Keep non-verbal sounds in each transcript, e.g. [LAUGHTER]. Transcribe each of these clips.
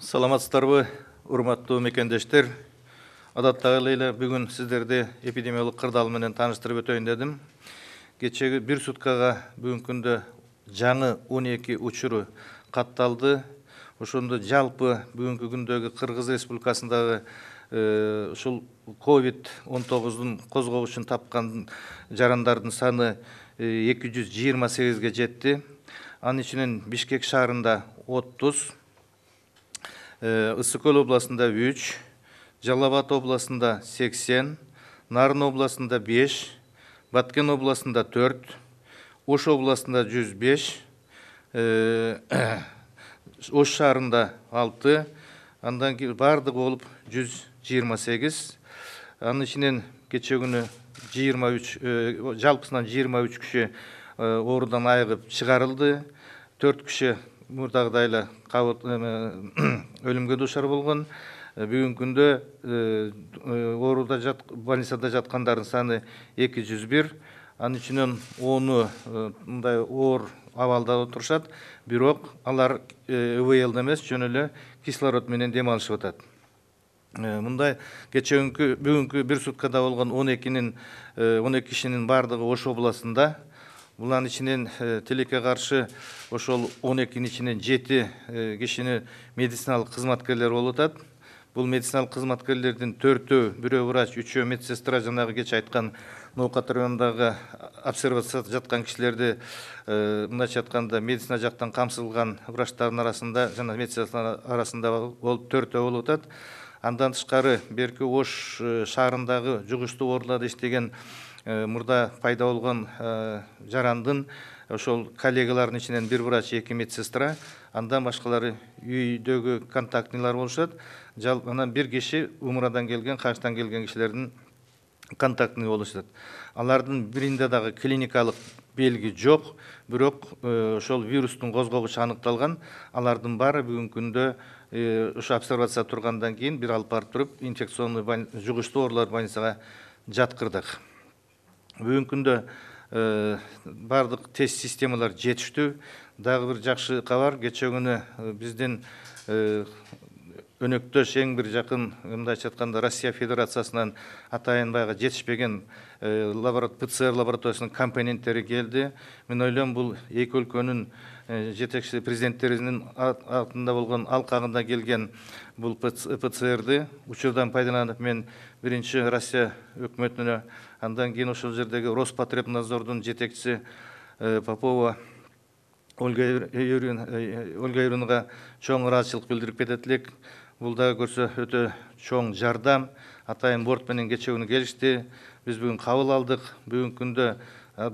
саламатсыздарбы урматтуу мекендештер адаттагы эле бүгүн сиздерди эпидемиялык кырдаал менен тааныштырып өтөйүн дедим кечеги бир суткага бүгүнкү күндө жаңы он эки учуру катталды ошондо жалпы бүгүнкү күндөгү кыргыз республикасындагы э, ушул ковид он тогуздун козгогучун тапкан жарандардын саны э, эки жүз жыйырма сегизге жетти анын ичинен бишкек шаарында отуз Ысыкөл обласында 3, Жалават обласында 80, Нарын обласында 5, Баткен обласында 4, Ош обласында 105, Ош шарында 6, андан бардық олып болып 128, анын ішінен кече күні 23 жалпысынан 23 күші орудан айығып шығарылды 4 күші мурдагыдай э, э, [CLEARS THROAT] өлүмгө дуушар болгон э, бүгүнкү күндө ооруда жат больницада жаткандардын саны эки жүз бир анын ичинен ону мындай оор абалда отурушат бирок алар өвлда эмес жөн эле кислород менен дем алышып атат мындай кече бүгүнкү бир суткада болгон он экинин он эки кишинин баардыгы ош областында буланын ичинен э, тилекке каршы ошол он экинин ичинен жети э, кишини медициналык кызматкерлер болуп атат бул медициналык кызматкерлердин төртөө бирөө врач үчөө медсестра жанагы кечеэ айткан ноокат райондагы обсервацияда жаткан кишилерди э, мындайча айтканда медицина жактан камсызылган врачтардын арасында жана медсестраларын арасында болуп төртөө болуп атат андан тышкары берки ош шаарындагы жугуштуу ооруларда иштеген Э, мурда пайда болгон э, жарандын ошол коллегаларынын ичинен бир врач эки медсестра андан башкалары үйдөгү контактныйлар болушат анан бир киши умрадан келген каштан келген кишилердин контактный болушат алардын биринде дагы клиникалык белги жок бирок э, ошол вирустун козгогучу аныкталган алардын баары бүгүнкү күндө ушу обсервацияда тургандан кийин бир алып барып туруп инфекционный жугуштуу оорулар больницага жаткырдык бүгінгі күнде э, бардық тест системалар дағы дағы бір жакшы кабар кечээ күнү э, биздин э, өнөктөш эң бир жакын мындайча айтканда россия федерациясынан атайын баягы жетишпеген пцр лабораториясынын компоненттери келди мен ойлойм бул эки өлкөнүн жетекші президенттерінің атында болған алқағында келген бұл пцрди учурдан пайдаланып мен бірінші россия өкмөтүнө андан кейін ошол жердегі роспотребнадзордун жетекчиси попова ольга юрьевнага чоң ыраазычылык билдирип кетет элек бұл да көрсө өтө чоң жардам атайын бортпенен кече күні келишти биз бүгүн кабыл алдык бүгүнкү күндө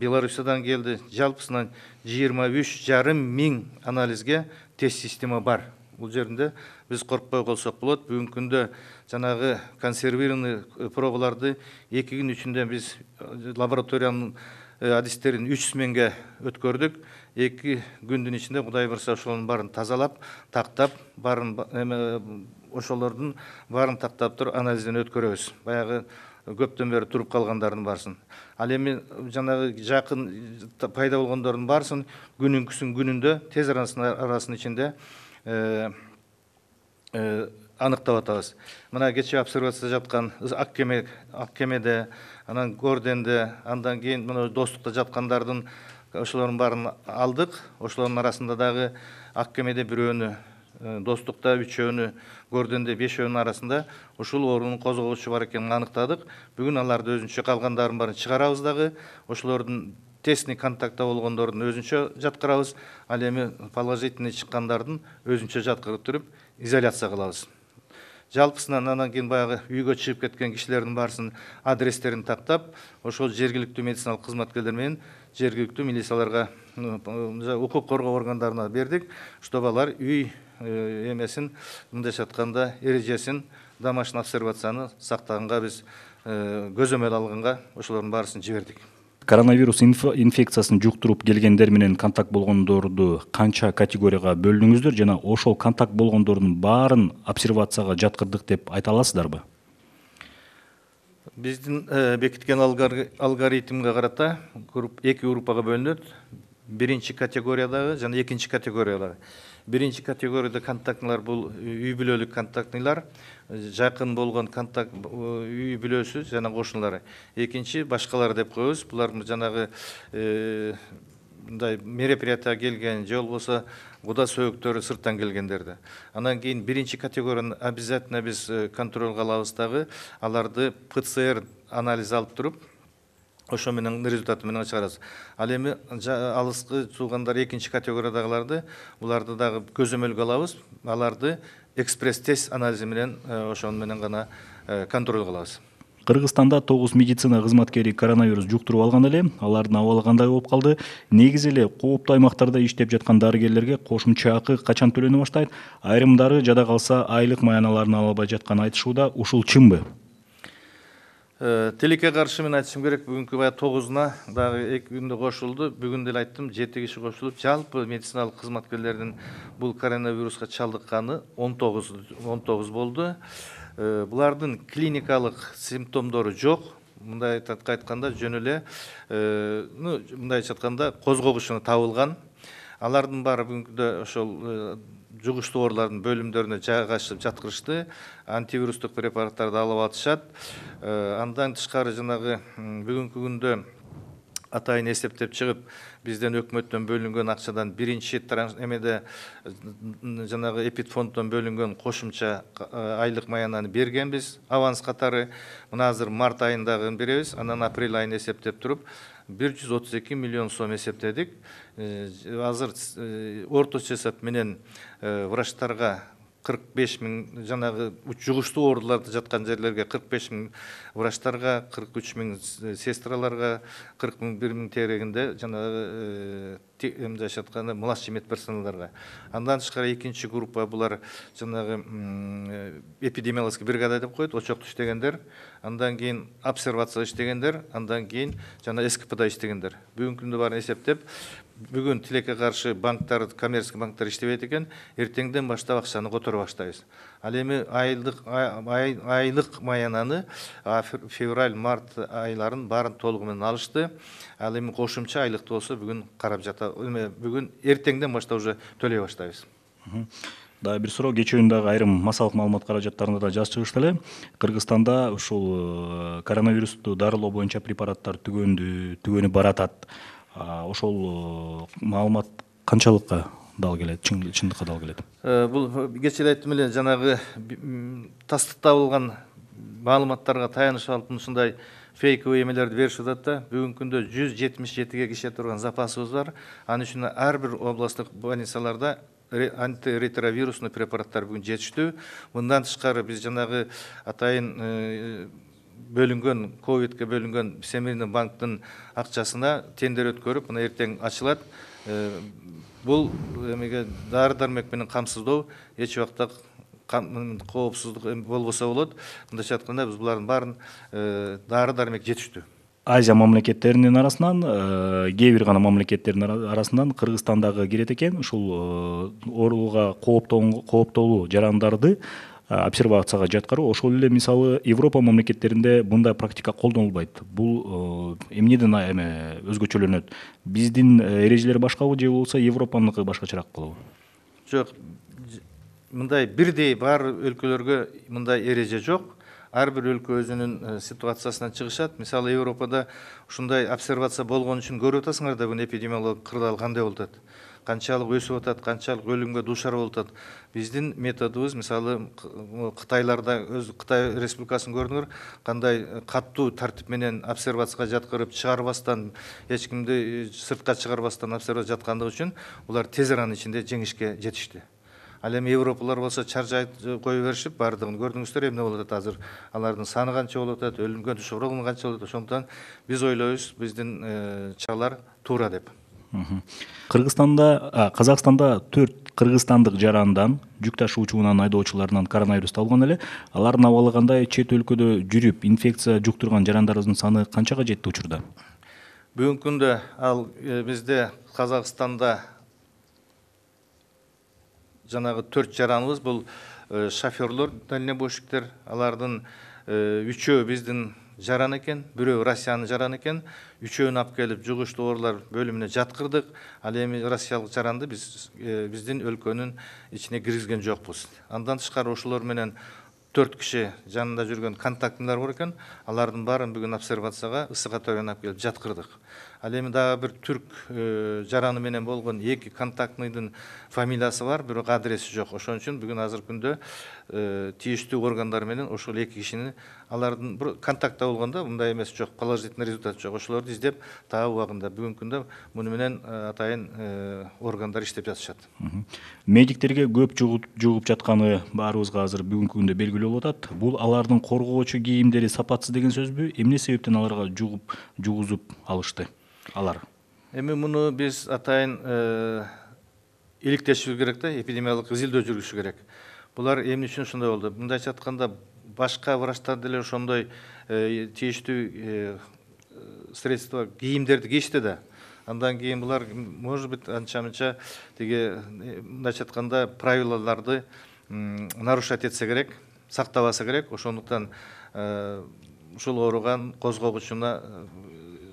беларусиядан келді жалпысынан жиырма үч жарым миң анализге тест система бар бұл жерінде біз коркпой қалсақ болот бүгүнкү күндө жаңағы консервированный э, пробаларды екі күн ішінде біз э, лабораторияның Әдістерін э, үч сменге өткөрдүк эки күндүн ішінде Құдай буюрса ошолордун барын тазалап тақтап, барын эме ошолордун баарын тактап анализден өткөрөбүз баягы көптөн бери туруп калгандардын баарысын ал эми жанагы жакын пайда болгондордун баарысын күсін күнүндө тез ішінде арасынын ичинде э, э, анықтап атабыз мына кеше обсервацияда жатқан ақкеме ақкемеде анан горденде андан кейін мына достукта жатқандардың ошолордун баарын алдық ошолордун арасында дагы кемеде бирөөнү э, достукта үчөөнү горденде бешөөнүн арасында ушул оорунун козголушу бар экенин аныктадык бүгүн аларды өзүнчө калгандардын баарын чыгарабыз дагы ошолордун тесный контактта болгондордун өзүнчө жаткырабыз ал эми положительный чыккандардын өзүнчө жаткырып туруп изоляция кылабыз жалпысынан анан кейін баяғы үйгө чыгып кеткен кишилердин баарысынын адрестерин тактап ошол жергиликтүү медициналык кызматкерлер менен жергиликтүү милицияларга укук коргоо органдарына бердик чтобы алар үй э, эмесин мындайча айтканда эрежесин домашний обсервацияны сактаганга биз э, көзөмөл алганга ошолордун баарысын жибердик коронавирус инфекциясын жұқтырып келгендер менен контакт болгондорду канча категорияга бөлдүңүздөр жана ошол контакт болгондордун баарын обсервацияга жаткырдык деп айта аласыздарбы биздин э, бекиткен алгоритмге карата эки группага бөлүнөт биринчи категориядагы жана экинчи категориядагы Бірінші категорияда контактнылар бұл, үй бүлөлүк контактныйлар жақын болгон контакт үй бүлөсү жана кошуналары Екінші башкалар деп коебуз бұлар жаңағы э, мындай мероприятияга келген же болбосо куда сөөктөрү сырттан келгендерді. анан кейін, бірінші категорияны обязательно біз э, контролго алабыз аларды пцр анализ алып тұрып, ошо менен результаты менен чыгарабыз ал эми алыскы туугандар экинчи категориядагыларды буларды дагы көзөмөлгө алабыз аларды экспресс тест анализи менен э, ошону менен гана э, контролго кылабыз кыргызстанда тогуз медицина кызматкери коронавирус жуктуруп алган эле алардын абалы кандай болуп калды негизи эле кооптуу аймактарда иштеп жаткан дарыгерлерге кошумча акы качан төлөнө баштайт айрымдары жада калса айлык маяналарын ала албай жатканын айтышууда ушул чынбы Э, телеке каршы мен айтышым керек бүгүнкү баягы тогузуна дагы эки күндө кошулду бүгүн деле айттым жети киши кошулуп жалпы медициналык кызматкерлердин бул коронавируска чалдыкканы он тогуз он тогуз болду э, булардын клиникалык симптомдору жок мындай айтканда жөн эле э, ну мындайча айтканда козгогушуна табылган алардын баары бүгүнкүдө ошол жугуштуу оорулардын бөлүмдөрүнө жайгашып жаткырышты антивирустук препараттарды алып атышат э, андан тышкары жанагы бүгүнкү күндө атайын эсептеп чыгып бизден өкмөттөн бөлүнгөн акчадан биринчи тран эмеде жанагы эпид фонддон бөлүнгөн кошумча э, айлык маянаны бергенбиз аванс катары мына азыр март айындагы беребиз анан апрель айын эсептеп туруп 132 миллион сом есептедік азыр ортоша эсеп менен врачтарга 45 мин жанагы жугуштуу ооруларды жаткан жерлерге 45 мин врачтарга 43 мин сестраларга 41 мин терегинде жанагы мындайша айтқанда младший андан тышкары экинчи группа булар жанагы э, эпидемиологический бригада деп коет очокто иштегендер андан кийин обсервацияда иштегендер андан кийин жана скпда иштегендер бүгүнкү күндө баарын эсептеп бүгүн тилекке каршы банктар коммерческий банктар иштебейт экен эртеңден баштап акчаны которо баштайбыз ал эми майананы маянаны февраль март айларын баарын толығымен алышты ал эми кошумча айлыкты болсо бүгүн карап жата бүгүн эртеңден баштап уже төлөй баштайбыз дагы бир суроо айрым масалық маалымат каражаттарында да жаз чыгышты эле кыргызстанда ушул коронавирусту дарылоо боюнча препараттар түгөндү түгөнүп баратат ошол маалымат канчалыкка дал келеді шындыққа дал келеді э, бұл кешелі айттым эле жанагы тастыкта болған маалыматтарга таянышып алып мындай фейковый эмелерди беришип атат да бүгүнкү күндө жүз жетимиш жетиге киши турган запасыбыз бар анын үчүн ар бир областтык больницаларда антиретровирусный препараттар бүгүн жетиштүү мындан тышкары биз жанагы атайын э, бөлінген ковидке бөлінген всемирный банктын акчасына тендер өткөрүп мына эртең ачылат Э, бұл эмеге дәрі дәрмекпенен қамсыздау еш уақытта қауіпсіздік болбаса болады мындайша айтқанда біз бұлардың барын э, дары дәрмек жетіштүү азия мамлекеттеринин арасынан э, кээ бир гана мамлекеттердин арасынан қырғызстандағы кирет экен ушул ооруга жарандарды обсервацияға жаткаруу ошол эле мисалы европа мамлекеттеринде мындай практика колдонулбайт бул э, эмнеден эме өзгөчөлөнөт биздин э, эрежелер башкабы же болбосо европаныкы башкачараак болобу жок мындай бирдей баары өлкөлөргө мындай эреже жок ар бир өлкө өзүнүн э, ситуациясынан чыгышат мисалы европада ушундай обсервация болгон үчүн көрүп атасыңар да бүгүн эпидемиологик кырдаал кандай болуп атат канчалык өсіп атат канчалык өлүмгө душар болуп атат биздин методубуз мисалы кытайларда өз қытай республикасын көрдүңөр қандай катуу тартип менен обсервацияга жаткырып чыгарбастан эч кимди сыртка чыгарбастан обсервация жаткандыгы үчүн тез аранын ішінде жеңишке жетишти ал эми европалар болсо чаржай кое беришип баардыгын көрдүңүздөр эмне болуп атат азыр алардын саны канча болуп атат өлүмгө қанша канча болуп атат ошондуктан биз ойлойбуз биздин чаралар туура деп кыргызстанда қырғызстанда қазақстанда төрт кыргызстандык жарандан жүк ташуучунан айдоочуларынан коронавирус табылган эле алардын абалы чет өлкөдө жүрүп инфекция жуктурган жарандарыбыздын саны канчага жетти учурда бүгүнкү күндө ал бизде казакстанда жанагы төрт жараныбыз бул шоферлор дальнобойщиктер алардын үчөө биздин жаран екен біреуі россияны жаран екен үчеуін алып келіп жугуштуу оорулар бөліміне жатқырдық ал эми россиялық жаранды біз ә, біздің өлкөнің ішіне кіргізген жоқпыз андан тышкары ошолор менен төрт киши жанында жүрген контактныйлар бар экен алардын баарын бүгін обсервацияга ысык атайын алып келип жатқырдық ал эми дагы бир түрк э, жараны менен болгон эки контактныйдын фамилиясы бар бирок адреси жок ошон үчүн бүгүн азыркы күндө э, тийиштүү органдар менен ошол эки кишини алардын бир контактта болгондо мындай эмеси жок положительный результат жок ошолорду издеп таап убагында бүгүнкү күндө муну менен э, атайын э, органдар иштеп жатышат медиктерге көп жугуп жатканы баарыбызга азыр бүгүнкү күндө белгилүү болуп атат бул алардын коргоочу кийимдери сапатсыз деген сөзбү эмне себептен аларга жугуп жугузуп алышты алар эми муну биз атайын э, иликтешибиз керек да эпидемиялык изилдөө жүргүзүш керек булар эмне үчүн ушундай болду мындайча айтканда башка врачтар деле ошондой э, тийиштүү э, средства кийимдерди кийишти да андан кийин булар может быть анча мынча тиги мындайча э, айтканда правилаларды нарушать этсе керек сактабаса керек ошондуктан ушул ооруган козгогучуна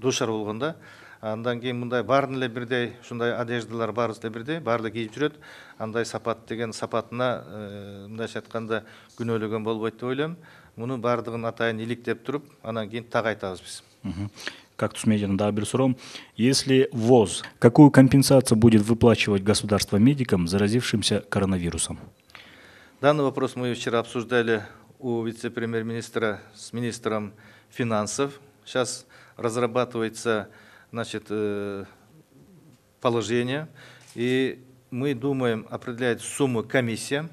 дуушар да андан кейін мындай баарын эле бирдей ушундай одеждалар баарыбыз эле бирдей баары эле кийип андай сапат деген сапатына э, мындайча айтканда күнөөлөгөн болбойт деп ойлойм мунун баардыгын атайын иликтеп туруп анан кийин так айтабыз биз кактус медиадан дагы если воз, какую компенсацию будет выплачивать государство медикам заразившимся коронавирусом данный вопрос мы вчера обсуждали у вице премьер министра с министром финансов сейчас разрабатывается значит, э, положение, и мы думаем определять сумму комиссия.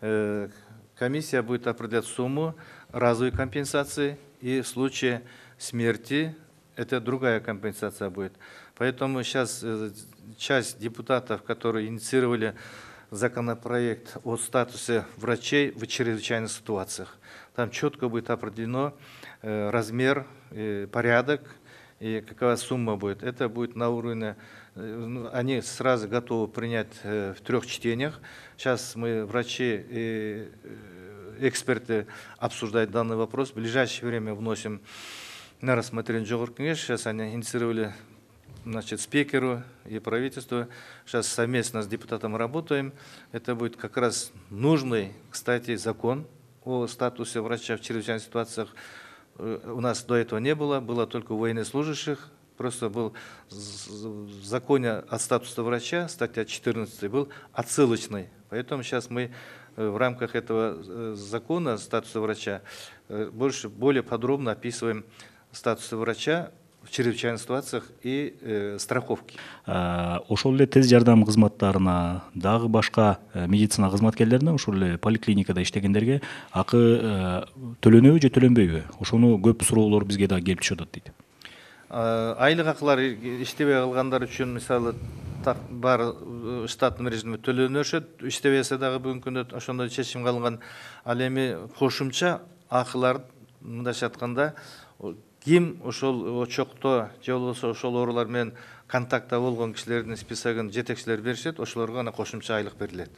Э, комиссия будет определять сумму разовой компенсации, и в случае смерти это другая компенсация будет. Поэтому сейчас э, часть депутатов, которые инициировали законопроект о статусе врачей в чрезвычайных ситуациях, там четко будет определено размер, порядок и какова сумма будет. Это будет на уровне, э, ну, они сразу готовы принять э, в трех чтениях. Сейчас мы, врачи и э, эксперты, обсуждают данный вопрос. В ближайшее время вносим на рассмотрение Джогур Сейчас они инициировали значит, спикеру и правительству. Сейчас совместно с депутатом работаем. Это будет как раз нужный, кстати, закон о статусе врача в чрезвычайных ситуациях Э, у нас до этого не было, было только у военнослужащих, просто был в законе от статуса врача, статья 14, был отсылочный. Поэтому сейчас мы э, в рамках этого э, закона статуса врача больше, более подробно описываем статусы врача, в чрезвычайных ситуациях и э, страховки э, ошол эле тез жардам кызматтарына дагы башка э, медицина кызматкерлерине ошол эле поликлиникада иштегендерге акы э, төлөнөбү же төлөнбөйбү ошону көп суроолор бизге дагы келип түшүп атат дейт айлык акылар иштебей калгандар үчүн мисалы так баары штаттын режимде төлөнөшөт иштебесе дагы бүгүнкү күндө ошондой чечим кылынган ал эми кошумча акылар мындайча айтканда ким ошол очокто же болбосо ошол оорулар менен контактта болгон кишилердин списогун жетекчилер беришет ошолорго гана кошумча айлык берилет